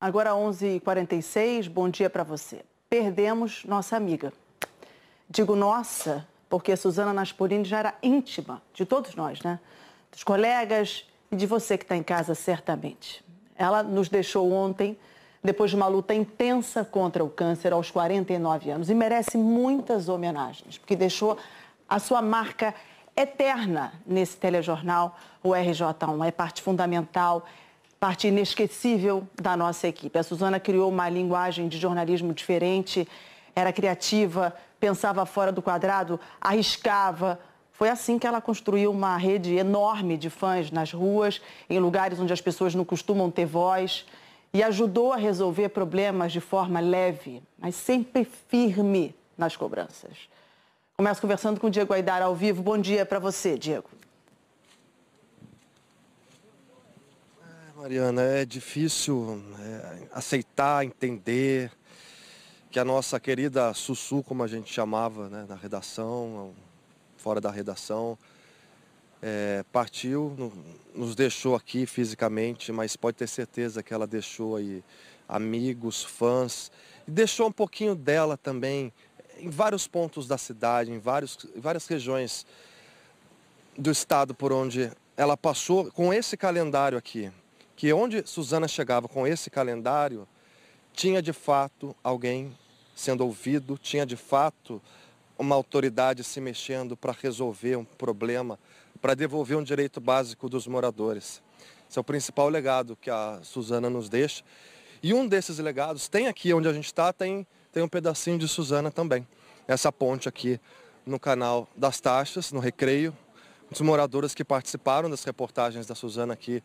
Agora 11h46, bom dia para você. Perdemos nossa amiga. Digo nossa, porque Suzana Naspolini já era íntima de todos nós, né? Dos colegas e de você que está em casa, certamente. Ela nos deixou ontem, depois de uma luta intensa contra o câncer aos 49 anos, e merece muitas homenagens, porque deixou a sua marca eterna nesse telejornal, o RJ1. É parte fundamental parte inesquecível da nossa equipe. A Suzana criou uma linguagem de jornalismo diferente, era criativa, pensava fora do quadrado, arriscava. Foi assim que ela construiu uma rede enorme de fãs nas ruas, em lugares onde as pessoas não costumam ter voz, e ajudou a resolver problemas de forma leve, mas sempre firme nas cobranças. Começo conversando com o Diego Aidar ao vivo. Bom dia para você, Diego. Mariana, é difícil é, aceitar, entender que a nossa querida Sussu, como a gente chamava né, na redação, fora da redação, é, partiu, no, nos deixou aqui fisicamente, mas pode ter certeza que ela deixou aí amigos, fãs, e deixou um pouquinho dela também em vários pontos da cidade, em, vários, em várias regiões do estado por onde ela passou com esse calendário aqui que onde Suzana chegava com esse calendário, tinha de fato alguém sendo ouvido, tinha de fato uma autoridade se mexendo para resolver um problema, para devolver um direito básico dos moradores. Esse é o principal legado que a Suzana nos deixa. E um desses legados tem aqui onde a gente está, tem, tem um pedacinho de Suzana também. Essa ponte aqui no canal das taxas, no recreio. Os moradores que participaram das reportagens da Suzana aqui